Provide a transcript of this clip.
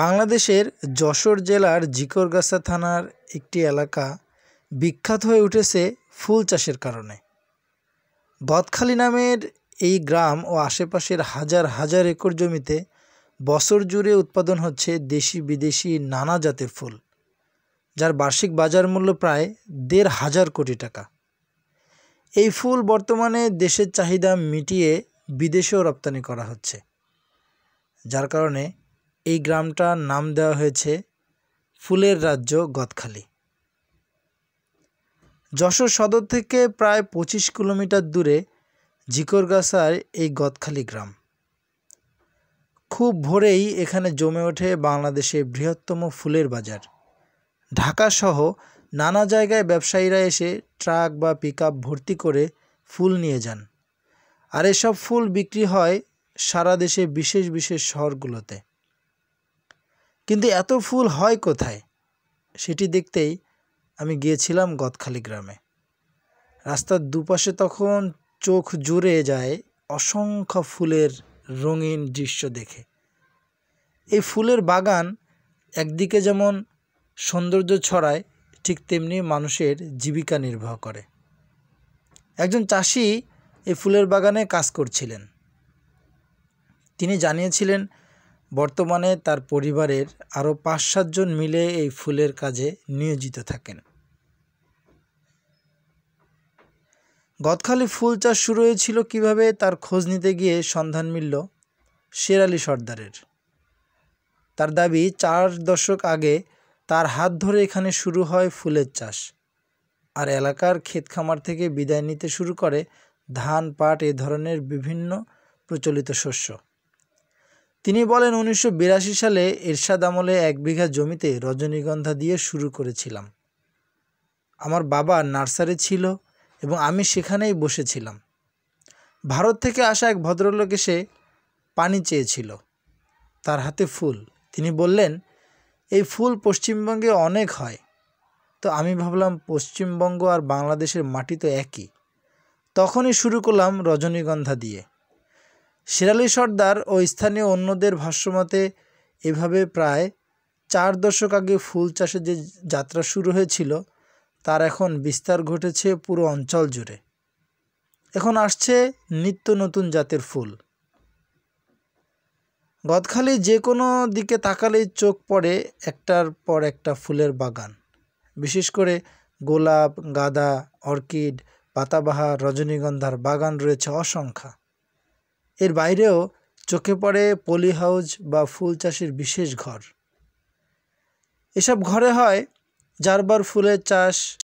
বাংলাদেশের যশোর জেলার জিকরগাছা থানার একটি এলাকা বিখ্যাত হয়ে উঠেছে ফুল চাষের কারণে গদখালি নামের এই গ্রাম ও আশেপাশের হাজার হাজার একর জমিতে বছর জুড়ে উৎপাদন হচ্ছে দেশি বিদেশি নানা জাতের ফুল যার বার্ষিক বাজার মূল্য প্রায় দেড় হাজার কোটি টাকা এই ফুল বর্তমানে দেশের চাহিদা মিটিয়ে বিদেশেও রপ্তানি করা হচ্ছে যার কারণে এই গ্রামটার নাম দেওয়া হয়েছে ফুলের রাজ্য গদখালি যশোর সদর থেকে প্রায় পঁচিশ কিলোমিটার দূরে জিকোরগাসার এই গদখালি গ্রাম খুব ভোরেই এখানে জমে ওঠে বাংলাদেশের বৃহত্তম ফুলের বাজার ঢাকাসহ নানা জায়গায় ব্যবসায়ীরা এসে ট্রাক বা পিক ভর্তি করে ফুল নিয়ে যান আর এসব ফুল বিক্রি হয় সারা দেশে বিশেষ বিশেষ শহরগুলোতে কিন্তু এত ফুল হয় কোথায় সেটি দেখতেই আমি গিয়েছিলাম গদখালি গ্রামে রাস্তার দুপাশে তখন চোখ জুড়ে যায় অসংখ্য ফুলের রঙিন দৃশ্য দেখে এই ফুলের বাগান একদিকে যেমন সৌন্দর্য ছড়ায় ঠিক তেমনি মানুষের জীবিকা নির্বাহ করে একজন চাষি এই ফুলের বাগানে কাজ করছিলেন তিনি জানিয়েছিলেন বর্তমানে তার পরিবারের আরও পাঁচ সাতজন মিলে এই ফুলের কাজে নিয়োজিত থাকেন গতখালি ফুল চাষ শুরু হয়েছিল কিভাবে তার খোঁজ নিতে গিয়ে সন্ধান মিলল শের আলী সর্দারের তার দাবি চার দশক আগে তার হাত ধরে এখানে শুরু হয় ফুলের চাষ আর এলাকার ক্ষেত খামার থেকে বিদায় নিতে শুরু করে ধান পাট এ ধরনের বিভিন্ন প্রচলিত শস্য তিনি বলেন উনিশশো সালে এরশাদ আমলে এক বিঘা জমিতে রজনীগন্ধা দিয়ে শুরু করেছিলাম আমার বাবা নার্সারি ছিল এবং আমি সেখানেই বসেছিলাম ভারত থেকে আসা এক ভদ্রলোক এসে পানি চেয়েছিল তার হাতে ফুল তিনি বললেন এই ফুল পশ্চিমবঙ্গে অনেক হয় তো আমি ভাবলাম পশ্চিমবঙ্গ আর বাংলাদেশের মাটি তো একই তখনই শুরু করলাম রজনীগন্ধা দিয়ে শেরালি সর্দার ও স্থানীয় অন্যদের ভাষ্যমতে এভাবে প্রায় চার দশক আগে ফুল চাষে যে যাত্রা শুরু হয়েছিল তার এখন বিস্তার ঘটেছে পুরো অঞ্চল জুড়ে এখন আসছে নিত্য নতুন জাতের ফুল গদখালি যে কোনো দিকে তাকালেই চোখ পড়ে একটার পর একটা ফুলের বাগান বিশেষ করে গোলাপ গাঁদা অর্কিড পাতাবাহার রজনীগন্ধার বাগান রয়েছে অসংখ্যা এর বাইরেও চোখে পড়ে পলি হাউজ বা ফুল চাষের বিশেষ ঘর এসব ঘরে হয় জারবার ফুলের চাষ